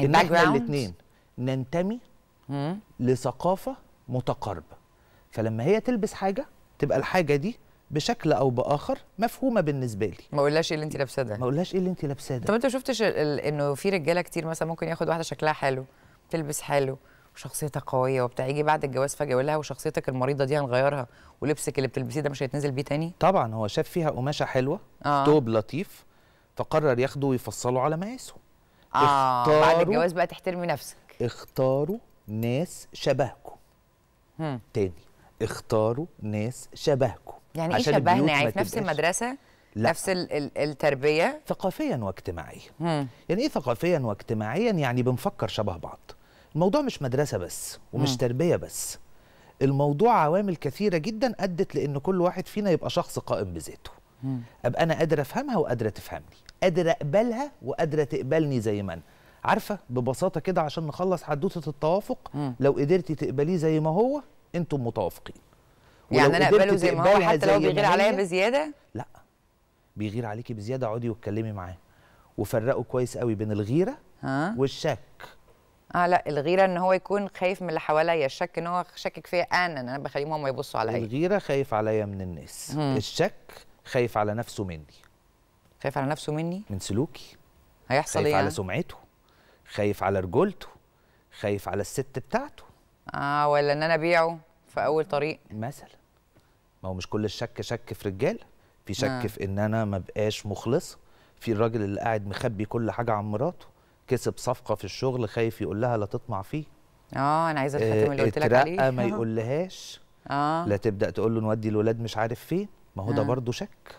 ان احنا الاثنين ننتمي مم. لثقافه متقاربه فلما هي تلبس حاجه تبقى الحاجه دي بشكل او باخر مفهومه بالنسبه لي ما اقولهاش ايه اللي انت لابساه ده ما اقولهاش ايه اللي انت لابساه ده طب انت ما شفتش انه في رجاله كتير مثلا ممكن ياخد واحده شكلها حلو تلبس حلو وشخصيتها قويه وبتاع يجي بعد الجواز فجاه يقول لها وشخصيتك المريضه دي هنغيرها ولبسك اللي بتلبسيه ده مش هيتنزل بيه تاني طبعا هو شاف فيها قماشه حلوه آه. توب لطيف فقرر ياخده ويفصله على مقاسه آه اختاروا بعد الجواز بقى تحترمي نفسك اختاروا ناس شبهكم تاني اختاروا ناس شبهكم يعني ايه شبهنا يعني في نفس المدرسه لا. نفس التربيه ثقافيا واجتماعيا مم. يعني ايه ثقافيا واجتماعيا يعني بنفكر شبه بعض الموضوع مش مدرسه بس ومش مم. تربيه بس الموضوع عوامل كثيره جدا ادت لان كل واحد فينا يبقى شخص قائم بذاته مم. ابقى انا قادر افهمها وقادره تفهمني قادر اقبلها وقادره تقبلني زي ما انا عارفه ببساطه كده عشان نخلص حدوته التوافق مم. لو قدرتي تقبليه زي ما هو انتم متوافقين يعني انا اقبله زي ما هو حتى يعني لو بيغير عليا بزياده لا بيغير عليكي بزياده اقعدي واتكلمي معاه وفرقوا كويس قوي بين الغيره ها؟ والشك اه لا الغيره ان هو يكون خايف من اللي حواليا الشك ان هو شاكك فيا انا ان انا بخليهم هم يبصوا عليا الغيره خايف عليا من الناس مم. الشك خايف على نفسه مني خايف على نفسه مني من سلوكي هيحصل خايف ايه خايف على يعني؟ سمعته خايف على رجولته خايف على الست بتاعته اه ولا ان انا ابيعه في اول طريق مثلا ما هو مش كل الشك شك في رجاله في شك آه. في ان انا ما بقاش مخلصه في الراجل اللي قاعد مخبي كل حاجه عن مراته كسب صفقه في الشغل خايف يقول لها لا تطمع فيه اه انا عايزه الخاتم اللي قلت لك عليه ما آه. يقولهاش اه لا تبدا تقول له نودي الولاد مش عارف فين ما هو ده نعم. برضه شك